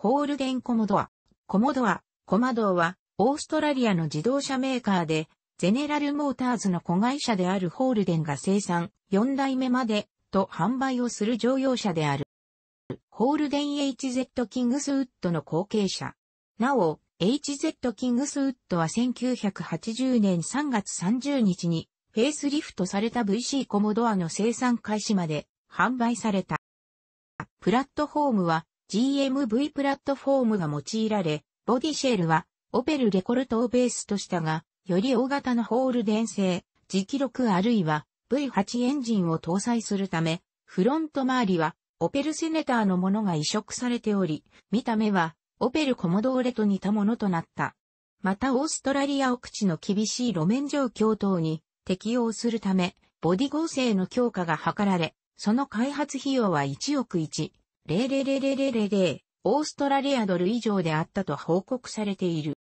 ホールデンコモドア。コモドア、コマドーは、オーストラリアの自動車メーカーで、ゼネラルモーターズの子会社であるホールデンが生産、4代目まで、と販売をする乗用車である。ホールデン HZ キングスウッドの後継者。なお、HZ キングスウッドは1980年3月30日にフェイスリフトされた VC コモドアの生産開始まで販売された。プラットフォームは GMV プラットフォームが用いられ、ボディシェルはオペルレコルトをベースとしたが、より大型のホール電性、製、磁気力あるいは V8 エンジンを搭載するため、フロント周りはオペルセネターのものが移植されており、見た目はオペルコモドーレと似たものとなった。またオーストラリア奥地の厳しい路面状況等に適応するため、ボディ合成の強化が図られ、その開発費用は1億1 0000000オーストラリアドル以上であったと報告されている。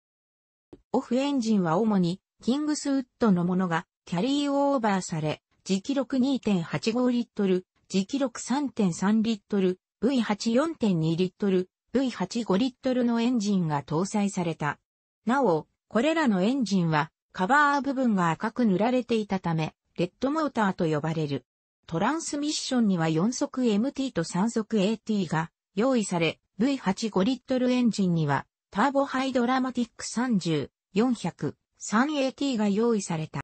オフエンジンは主にキングスウッドのものがキャリーオーバーされ、時記録2.85リットル、時記録3.3リットル、V84.2 リットル、V85 リットルのエンジンが搭載された。なお、これらのエンジンはカバー部分が赤く塗られていたため、レッドモーターと呼ばれる。トランスミッションには4速 MT と3速 AT が用意され、V85 リットルエンジンにはターボハイドラマティック30、400、3AT が用意された。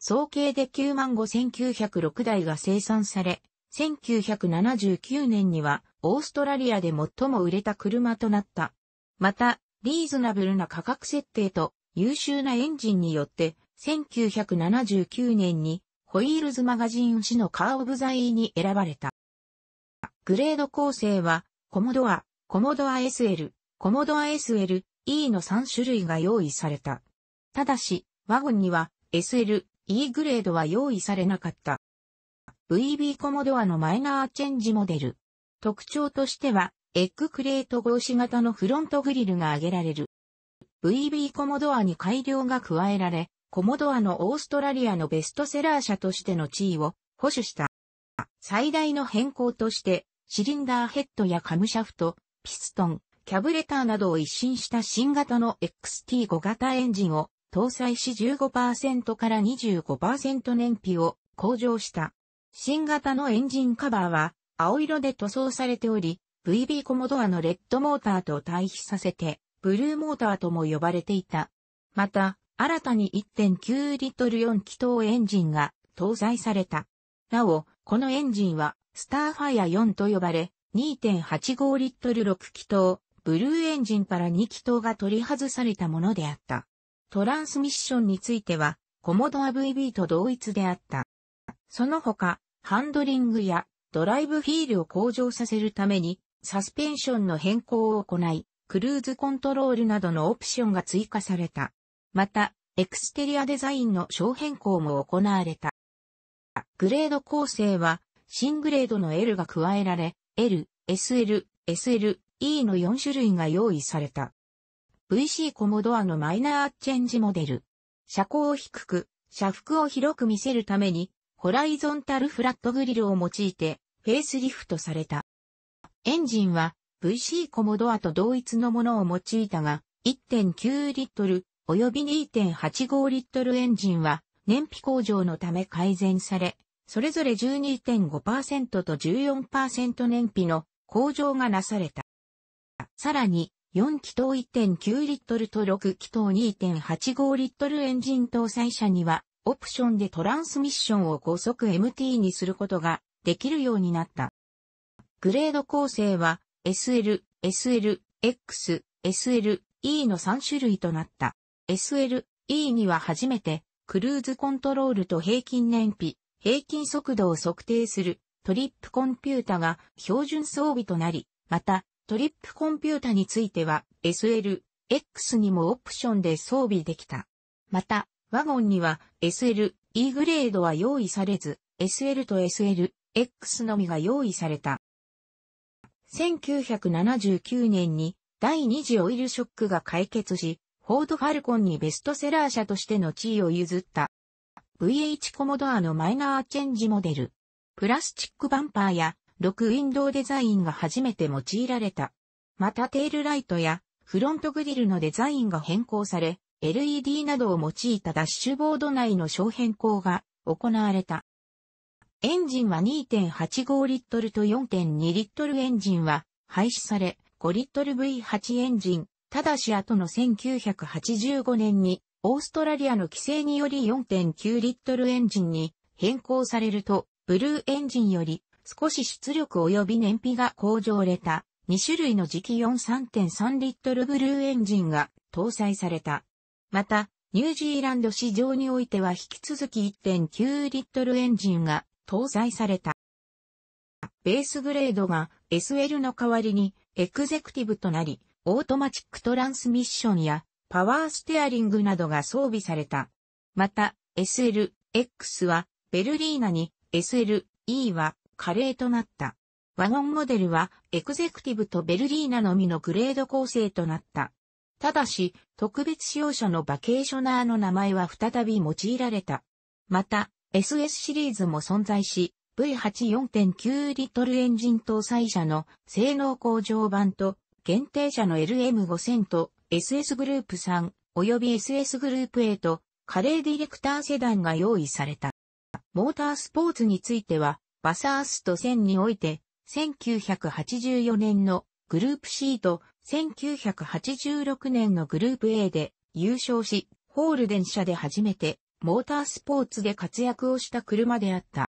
総計で95,906台が生産され、1979年にはオーストラリアで最も売れた車となった。また、リーズナブルな価格設定と優秀なエンジンによって、1979年にホイールズマガジン誌のカー・オブ・ザ・イに選ばれた。グレード構成は、コモドア、コモドア SL、コモドア SL、E の3種類が用意された。ただし、ワゴンには SL、E グレードは用意されなかった。VB コモドアのマイナーチェンジモデル。特徴としては、エッグクレート格子型のフロントグリルが挙げられる。VB コモドアに改良が加えられ、コモドアのオーストラリアのベストセラー社としての地位を保守した。最大の変更として、シリンダーヘッドやカムシャフト、ピストン、キャブレターなどを一新した新型の XT5 型エンジンを搭載し15%から25%燃費を向上した。新型のエンジンカバーは青色で塗装されており、VB コモドアのレッドモーターと対比させて、ブルーモーターとも呼ばれていた。また、新たに1.9リットル4気筒エンジンが搭載された。なお、このエンジンはスターファイア4と呼ばれ、2.85リットル6気筒、ブルーエンジンから2気筒が取り外されたものであった。トランスミッションについては、コモドア VB と同一であった。その他、ハンドリングやドライブフィールを向上させるために、サスペンションの変更を行い、クルーズコントロールなどのオプションが追加された。また、エクステリアデザインの小変更も行われた。グレード構成は、新グレードの L が加えられ、L、SL、SL、E の4種類が用意された。VC コモドアのマイナーチェンジモデル。車高を低く、車幅を広く見せるために、ホライゾンタルフラットグリルを用いて、フェイスリフトされた。エンジンは VC コモドアと同一のものを用いたが、1.9リットル及び2.85リットルエンジンは燃費向上のため改善され、それぞれ12.5%と14%燃費の向上がなされた。さらに、4気筒1.9リットルと6気筒2.85リットルエンジン搭載車には、オプションでトランスミッションを高速 MT にすることができるようになった。グレード構成は SL、SL、X、SL、E の3種類となった。SLE には初めて、クルーズコントロールと平均燃費、平均速度を測定するトリップコンピュータが標準装備となり、また、トリップコンピュータについては SLX にもオプションで装備できた。また、ワゴンには SLE グレードは用意されず、SL と SLX のみが用意された。1979年に第二次オイルショックが解決し、フォード・ファルコンにベストセラー社としての地位を譲った。VH コモドアのマイナーチェンジモデル。プラスチックバンパーや、6ウィンドウデザインが初めて用いられた。またテールライトや、フロントグリルのデザインが変更され、LED などを用いたダッシュボード内の小変更が行われた。エンジンは2.85リットルと4.2リットルエンジンは廃止され、5リットル V8 エンジン、ただし後の1985年に、オーストラリアの規制により4.9リットルエンジンに変更されると、ブルーエンジンより少し出力及び燃費が向上れた2種類の磁気43.3リットルブルーエンジンが搭載された。また、ニュージーランド市場においては引き続き1.9リットルエンジンが搭載された。ベースグレードが SL の代わりにエクゼクティブとなり、オートマチックトランスミッションやパワーステアリングなどが装備された。また、SL、X はベルリーナに SL、E はカレーとなった。ワゴンモデルはエグゼクティブとベルリーナのみのグレード構成となった。ただし、特別使用者のバケーショナーの名前は再び用いられた。また、SS シリーズも存在し、V84.9 リットルエンジン搭載車の性能向上版と限定車の LM5000 と SS グループ3及び SS グループ A とカレーディレクターセダンが用意された。モータースポーツについては、バサースト1000において、1984年のグループ C と1986年のグループ A で優勝し、ホールデンで初めてモータースポーツで活躍をした車であった。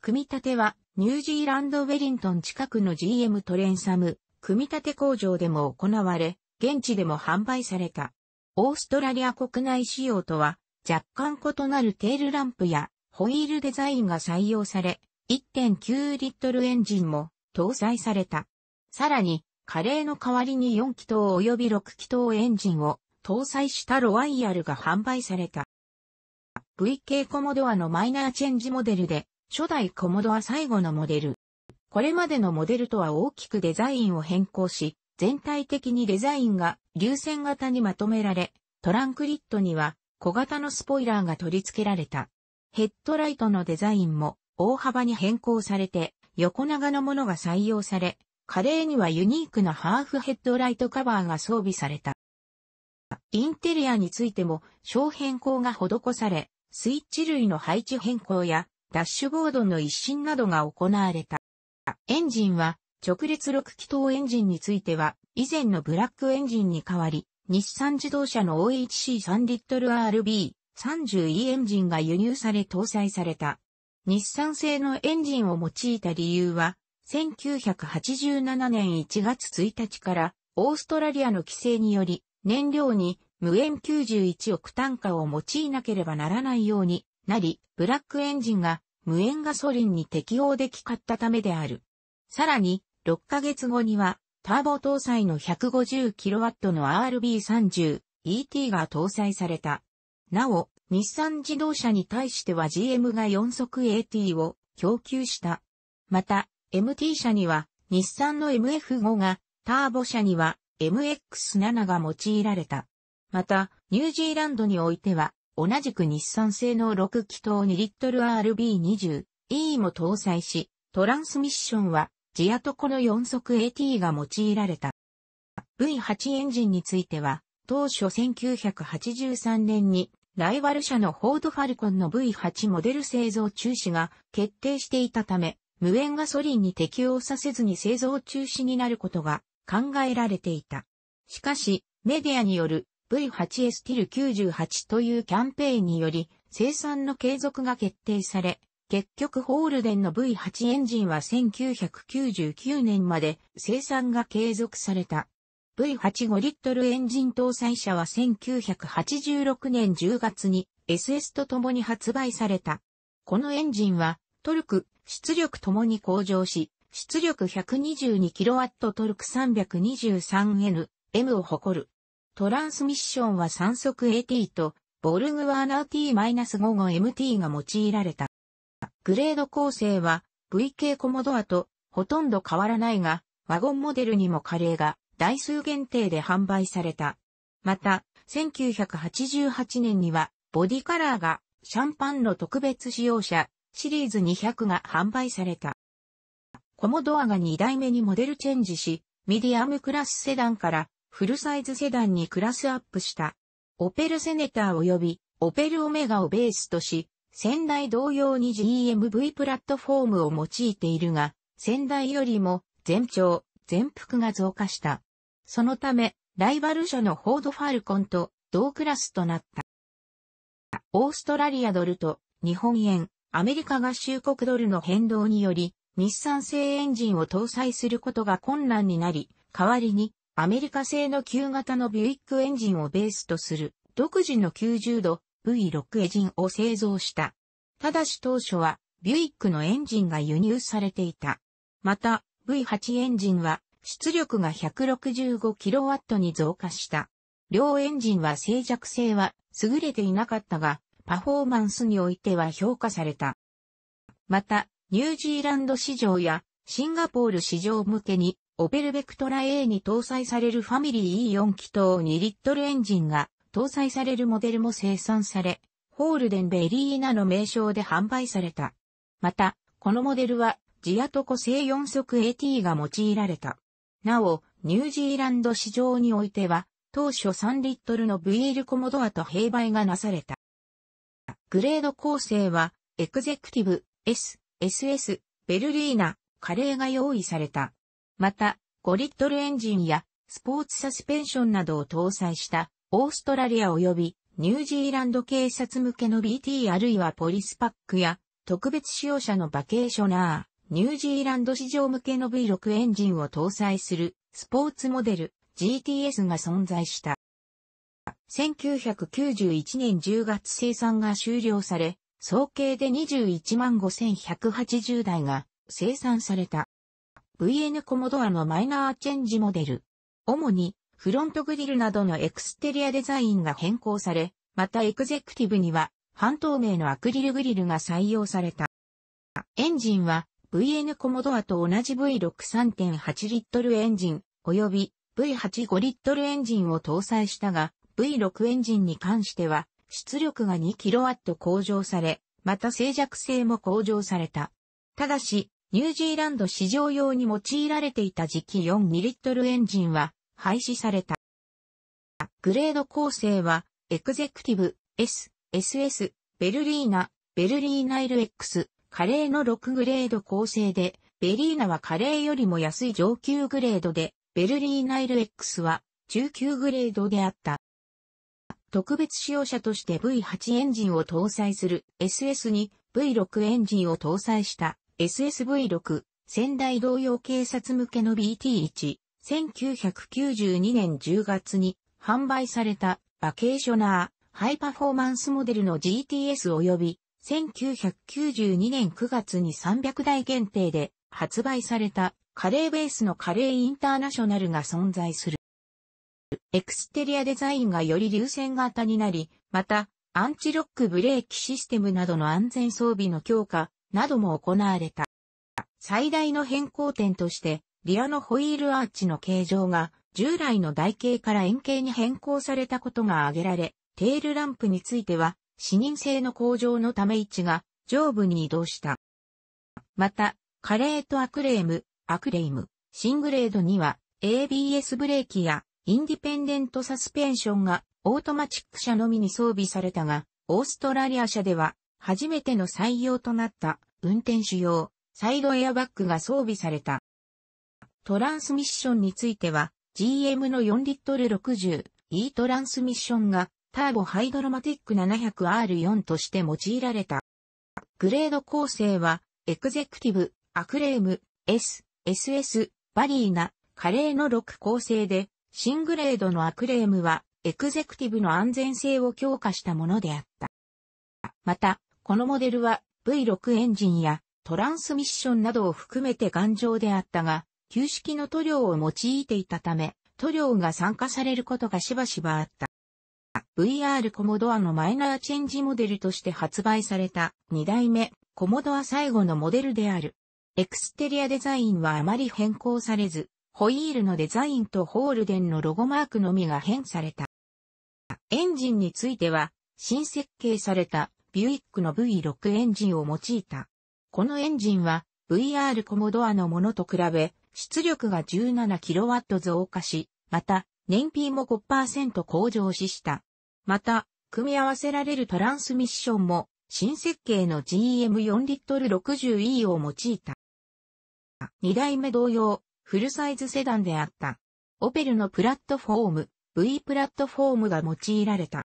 組み立てはニュージーランドウェリントン近くの GM トレンサム組み立て工場でも行われ、現地でも販売された。オーストラリア国内仕様とは若干異なるテールランプやホイールデザインが採用され、1.9リットルエンジンも搭載された。さらに、カレーの代わりに4気筒及び6気筒エンジンを搭載したロワイヤルが販売された。VK コモドアのマイナーチェンジモデルで、初代コモドア最後のモデル、これまでのモデルとは大きくデザインを変更し、全体的にデザインが流線型にまとめられ、トランクリットには小型のスポイラーが取り付けられた。ヘッドライトのデザインも大幅に変更されて、横長のものが採用され、カレーにはユニークなハーフヘッドライトカバーが装備された。インテリアについても小変更が施され、スイッチ類の配置変更やダッシュボードの一新などが行われた。エンジンは直列6気筒エンジンについては以前のブラックエンジンに代わり、日産自動車の OHC3 リットル RB30E エンジンが輸入され搭載された。日産製のエンジンを用いた理由は、1987年1月1日からオーストラリアの規制により、燃料に無塩91億単価を用いなければならないようになり、ブラックエンジンが無塩ガソリンに適応できかったためである。さらに、6ヶ月後には、ターボ搭載の 150kW の RB30ET が搭載された。なお、日産自動車に対しては GM が4速 AT を供給した。また、MT 車には、日産の MF5 が、ターボ車には MX7 が用いられた。また、ニュージーランドにおいては、同じく日産製の6気筒 2RB20E も搭載し、トランスミッションは、ジアトコの4速 AT が用いられた。V8 エンジンについては、当初1983年に、ライバル社のフォードファルコンの V8 モデル製造中止が決定していたため、無塩ガソリンに適用させずに製造中止になることが考えられていた。しかし、メディアによる V8 s t ティル98というキャンペーンにより生産の継続が決定され、結局ホールデンの V8 エンジンは1999年まで生産が継続された。V85 リットルエンジン搭載車は1986年10月に SS と共に発売された。このエンジンはトルク、出力ともに向上し、出力 122kW トルク 323N、M を誇る。トランスミッションは3速 AT と、ボルグワーナー T-5 5 MT が用いられた。グレード構成は VK コモドアとほとんど変わらないが、ワゴンモデルにもカレーが台数限定で販売された。また、1988年にはボディカラーがシャンパンの特別使用車シリーズ200が販売された。コモドアが2代目にモデルチェンジし、ミディアムクラスセダンからフルサイズセダンにクラスアップした。オペルセネター及びオペルオメガをベースとし、先代同様に GMV プラットフォームを用いているが、先代よりも全長、全幅が増加した。そのため、ライバル社のフォードファルコンと同クラスとなった。オーストラリアドルと日本円、アメリカ合衆国ドルの変動により、日産製エンジンを搭載することが困難になり、代わりにアメリカ製の旧型のビュイックエンジンをベースとする独自の90度 V6 エジンを製造した。ただし当初はビュイックのエンジンが輸入されていた。また V8 エンジンは出力が 165kW に増加した。両エンジンは静寂性は優れていなかったが、パフォーマンスにおいては評価された。また、ニュージーランド市場やシンガポール市場向けにオペルベクトラ A に搭載されるファミリー E4 気筒2リットルエンジンが搭載されるモデルも生産され、ホールデンベリーナの名称で販売された。また、このモデルは、ジアトコ製4速 AT が用いられた。なお、ニュージーランド市場においては、当初3リットルの VL コモドアと併売がなされた。グレード構成は、エクゼクティブ、S、SS、ベルリーナ、カレーが用意された。また、5リットルエンジンやスポーツサスペンションなどを搭載したオーストラリア及びニュージーランド警察向けの BT あるいはポリスパックや特別使用者のバケーショナー、ニュージーランド市場向けの V6 エンジンを搭載するスポーツモデル GTS が存在した。1991年10月生産が終了され、総計で21万5180台が生産された。VN コモドアのマイナーチェンジモデル。主に、フロントグリルなどのエクステリアデザインが変更され、またエクゼクティブには、半透明のアクリルグリルが採用された。エンジンは、VN コモドアと同じ V63.8 リットルエンジン、及び V85 リットルエンジンを搭載したが、V6 エンジンに関しては、出力が 2kW 向上され、また静寂性も向上された。ただし、ニュージーランド市場用に用いられていた時期4 2リットルエンジンは廃止された。グレード構成は、エクゼクティブ、S、SS、ベルリーナ、ベルリーナ LX、カレーの6グレード構成で、ベリーナはカレーよりも安い上級グレードで、ベルリーナ LX は中級グレードであった。特別使用車として V8 エンジンを搭載する SS に V6 エンジンを搭載した SSV6、仙台同様警察向けの BT1、1992年10月に販売されたバケーショナー、ハイパフォーマンスモデルの GTS 及び、1992年9月に300台限定で発売されたカレーベースのカレーインターナショナルが存在する。エクステリアデザインがより流線型になり、また、アンチロックブレーキシステムなどの安全装備の強化、なども行われた。最大の変更点として、リアのホイールアーチの形状が従来の台形から円形に変更されたことが挙げられ、テールランプについては、視認性の向上のため位置が上部に移動した。また、カレーとアクレーム、アクレーム、シングレードには ABS ブレーキやインディペンデントサスペンションがオートマチック車のみに装備されたが、オーストラリア車では初めての採用となった運転手用サイドエアバッグが装備された。トランスミッションについては GM の4リットル 60E トランスミッションがターボハイドロマティック 700R4 として用いられた。グレード構成はエクゼクティブ、アクレーム、S、SS、バリーナ、カレーの6構成で、新グレードのアクレームはエクゼクティブの安全性を強化したものであった。また、このモデルは V6 エンジンやトランスミッションなどを含めて頑丈であったが、旧式の塗料を用いていたため、塗料が酸化されることがしばしばあった。VR コモドアのマイナーチェンジモデルとして発売された2代目コモドア最後のモデルである。エクステリアデザインはあまり変更されず、ホイールのデザインとホールデンのロゴマークのみが変された。エンジンについては、新設計されたビュイックの V6 エンジンを用いた。このエンジンは VR コモドアのものと比べ、出力が 17kW 増加し、また、燃費も5%向上しした。また、組み合わせられるトランスミッションも、新設計の GM4 リットル 60E を用いた。2代目同様、フルサイズセダンであった。オペルのプラットフォーム、V プラットフォームが用いられた。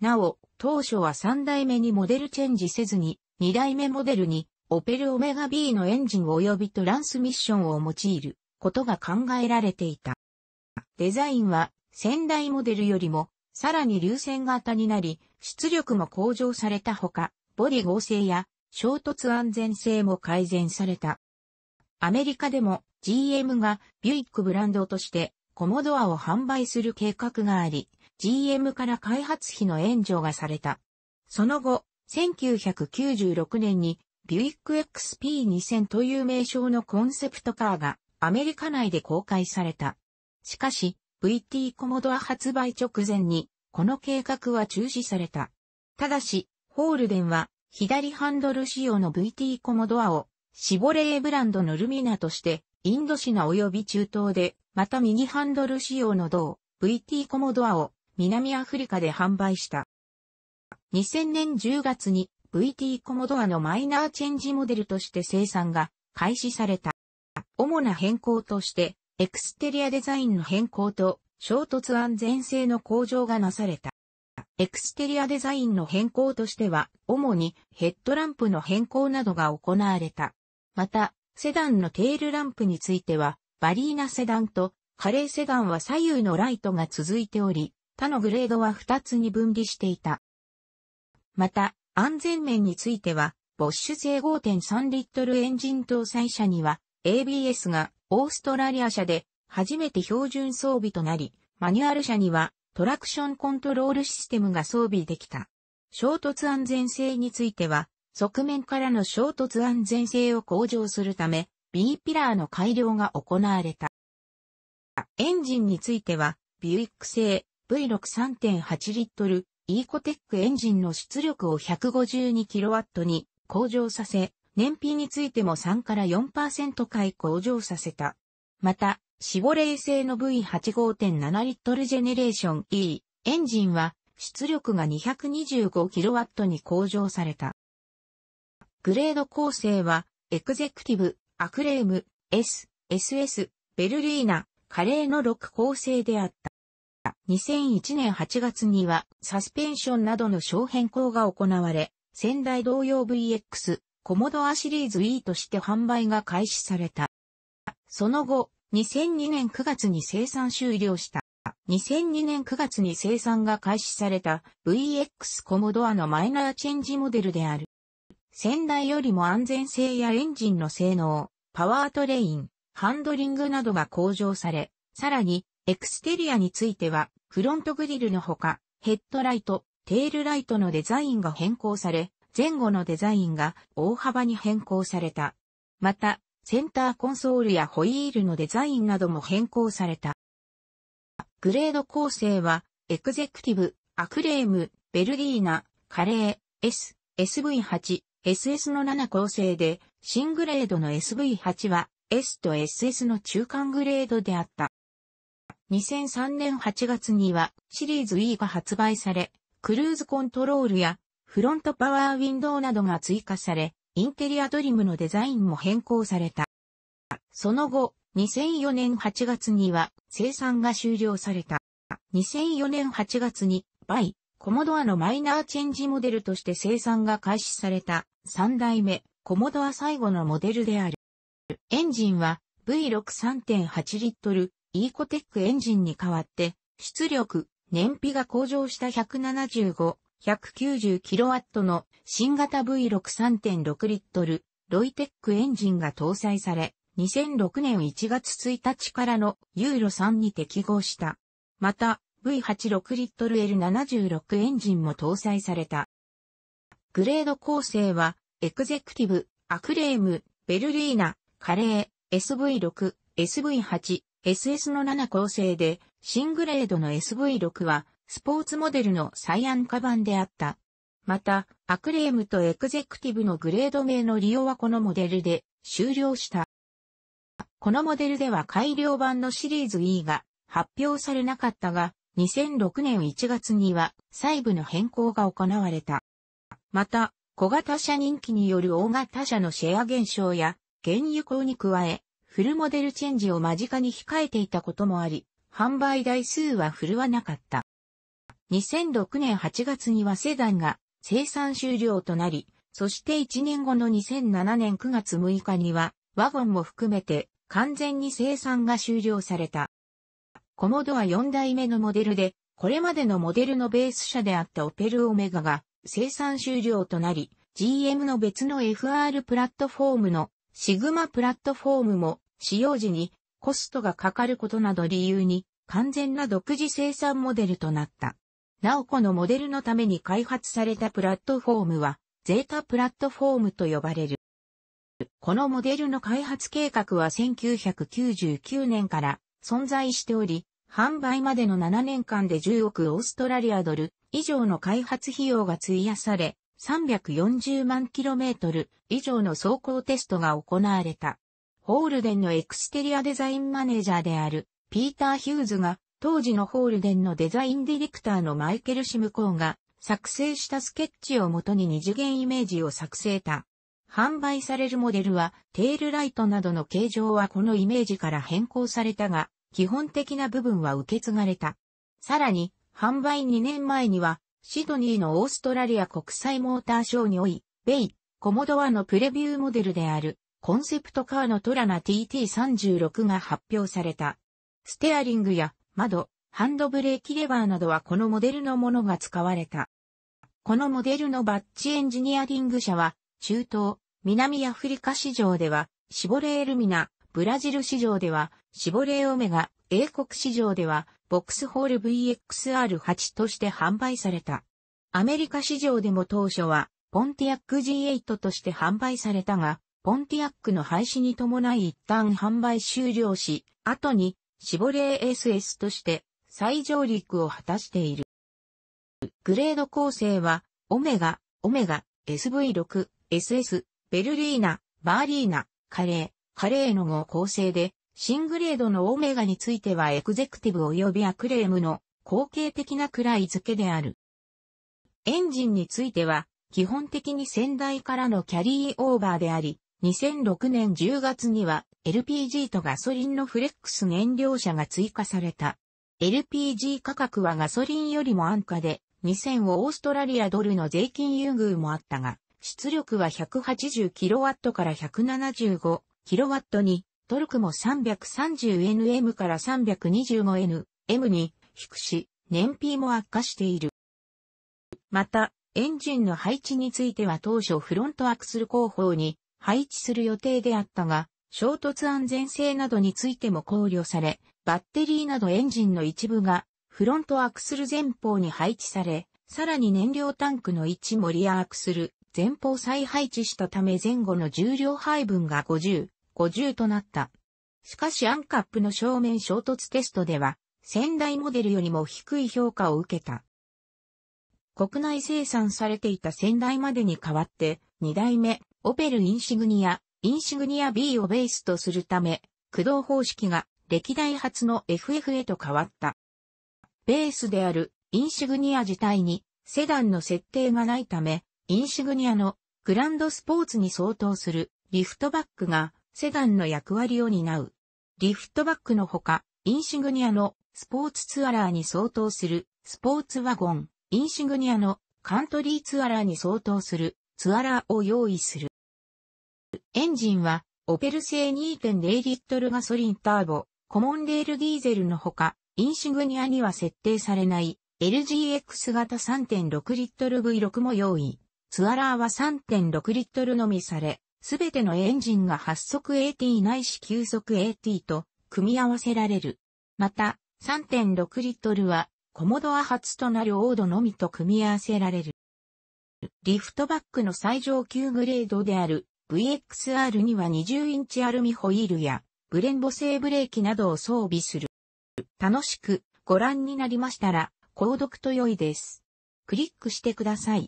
なお、当初は3代目にモデルチェンジせずに、2代目モデルに、オペルオメガ B のエンジン及びトランスミッションを用いることが考えられていた。デザインは、先代モデルよりも、さらに流線型になり、出力も向上されたほか、ボディ合成や衝突安全性も改善された。アメリカでも GM がビュイックブランドとしてコモドアを販売する計画があり、GM から開発費の援助がされた。その後、1996年にビュイック XP2000 という名称のコンセプトカーがアメリカ内で公開された。しかし、VT コモドア発売直前に、この計画は中止された。ただし、ホールデンは、左ハンドル仕様の VT コモドアを、シボレーブランドのルミナとして、インドシナ及び中東で、また右ハンドル仕様の同 VT コモドアを、南アフリカで販売した。2000年10月に VT コモドアのマイナーチェンジモデルとして生産が開始された。主な変更として、エクステリアデザインの変更と衝突安全性の向上がなされた。エクステリアデザインの変更としては、主にヘッドランプの変更などが行われた。また、セダンのテールランプについては、バリーナセダンとカレーセダンは左右のライトが続いており、他のグレードは2つに分離していた。また、安全面については、ボッシュ製5.3リットルエンジン搭載車には、ABS がオーストラリア車で初めて標準装備となり、マニュアル車にはトラクションコントロールシステムが装備できた。衝突安全性については、側面からの衝突安全性を向上するため、B ピラーの改良が行われた。エンジンについては、ビュイック製 V63.8 リットル、イーコテックエンジンの出力を 152kW に向上させ、燃費についても3から4%回向上させた。また、シボレー製の V85.7 リットルジェネレーション E エンジンは出力が 225kW に向上された。グレード構成は、エグゼクティブ、アクレーム、S、SS、ベルリーナ、カレーの6構成であった。。2001年8月には、サスペンションなどの小変更が行われ、仙台同様 VX、コモドアシリーズ E として販売が開始された。その後、2002年9月に生産終了した。2002年9月に生産が開始された VX コモドアのマイナーチェンジモデルである。仙台よりも安全性やエンジンの性能、パワートレイン、ハンドリングなどが向上され、さらにエクステリアについては、フロントグリルのほか、ヘッドライト、テールライトのデザインが変更され、前後のデザインが大幅に変更された。また、センターコンソールやホイールのデザインなども変更された。グレード構成は、エクゼクティブ、アクレーム、ベルディーナ、カレー、S、SV8、SS の7構成で、新グレードの SV8 は S と SS の中間グレードであった。2003年8月にはシリーズ E が発売され、クルーズコントロールやフロントパワーウィンドウなどが追加され、インテリアトリムのデザインも変更された。その後、2004年8月には生産が終了された。2004年8月に、バイ、コモドアのマイナーチェンジモデルとして生産が開始された3代目、コモドア最後のモデルである。エンジンは V6 3.8リットルイーコテックエンジンに代わって、出力、燃費が向上した175、190kW の新型 V63.6 リットル、ロイテックエンジンが搭載され、2006年1月1日からのユーロ3に適合した。また、V86 リットル L76 エンジンも搭載された。グレード構成は、エグゼクティブ、アクレーム、ベルリーナ、カレー、SV6、SV8、SS の7構成で、新グレードの SV6 は、スポーツモデルの最安価版であった。また、アクレームとエクゼクティブのグレード名の利用はこのモデルで終了した。このモデルでは改良版のシリーズ E が発表されなかったが、2006年1月には細部の変更が行われた。また、小型車人気による大型車のシェア減少や原油高に加え、フルモデルチェンジを間近に控えていたこともあり、販売台数は振るわなかった。2006年8月にはセダンが生産終了となり、そして1年後の2007年9月6日には、ワゴンも含めて完全に生産が終了された。コモドは4代目のモデルで、これまでのモデルのベース車であったオペルオメガが生産終了となり、GM の別の FR プラットフォームのシグマプラットフォームも使用時にコストがかかることなど理由に完全な独自生産モデルとなった。なおこのモデルのために開発されたプラットフォームは、ゼータプラットフォームと呼ばれる。このモデルの開発計画は1999年から存在しており、販売までの7年間で10億オーストラリアドル以上の開発費用が費やされ、340万キロメートル以上の走行テストが行われた。ホールデンのエクステリアデザインマネージャーである、ピーター・ヒューズが、当時のホールデンのデザインディレクターのマイケル・シムコーが、作成したスケッチをもとに二次元イメージを作成た。販売されるモデルは、テールライトなどの形状はこのイメージから変更されたが、基本的な部分は受け継がれた。さらに、販売2年前には、シドニーのオーストラリア国際モーターショーにおい、ベイ、コモドアのプレビューモデルである、コンセプトカーのトラナ TT36 が発表された。ステアリングや窓、ハンドブレーキレバーなどはこのモデルのものが使われた。このモデルのバッチエンジニアリング車は、中東、南アフリカ市場では、シボレーエルミナ、ブラジル市場では、シボレーオメガ、英国市場では、ボックスホール VXR8 として販売された。アメリカ市場でも当初は、ポンティアック G8 として販売されたが、ポンティアックの廃止に伴い一旦販売終了し、後にシボレー SS として再上陸を果たしている。グレード構成は、オメガ、オメガ、SV6、SS、ベルリーナ、バーリーナ、カレー、カレーの5構成で、新グレードのオメガについてはエグゼクティブ及びアクレームの後継的なくらい付けである。エンジンについては、基本的に先代からのキャリーオーバーであり、2006年10月には LPG とガソリンのフレックス燃料車が追加された。LPG 価格はガソリンよりも安価で2000オーストラリアドルの税金優遇もあったが、出力は 180kW から 175kW に、トルクも 330nm から 325nm に低し、燃費も悪化している。また、エンジンの配置については当初フロントアクスル後方に配置する予定であったが、衝突安全性などについても考慮され、バッテリーなどエンジンの一部がフロントアクスル前方に配置され、さらに燃料タンクの位置もリアアクスル前方再配置したため前後の重量配分が50、50となった。しかしアンカップの正面衝突テストでは、先代モデルよりも低い評価を受けた。国内生産されていた先代までに代わって、2代目、オペルインシグニア、インシグニア B をベースとするため、駆動方式が歴代初の FF へと変わった。ベースであるインシグニア自体にセダンの設定がないため、インシグニアのグランドスポーツに相当するリフトバックがセダンの役割を担う。リフトバックのほか、インシグニアのスポーツツアラーに相当するスポーツワゴン、インシグニアのカントリーツアラーに相当するツアラーを用意する。エンジンは、オペル製2.0リットルガソリンターボ、コモンレールディーゼルのほか、インシグニアには設定されない LGX 型3.6リットル V6 も用意。ツアラーは3.6リットルのみされ、すべてのエンジンが発足 AT ないし急速 AT と組み合わせられる。また、3.6リットルは、コモドア初となるオードのみと組み合わせられる。リフトバックの最上級グレードである VXR には20インチアルミホイールやブレンボ製ブレーキなどを装備する。楽しくご覧になりましたら、購読と良いです。クリックしてください。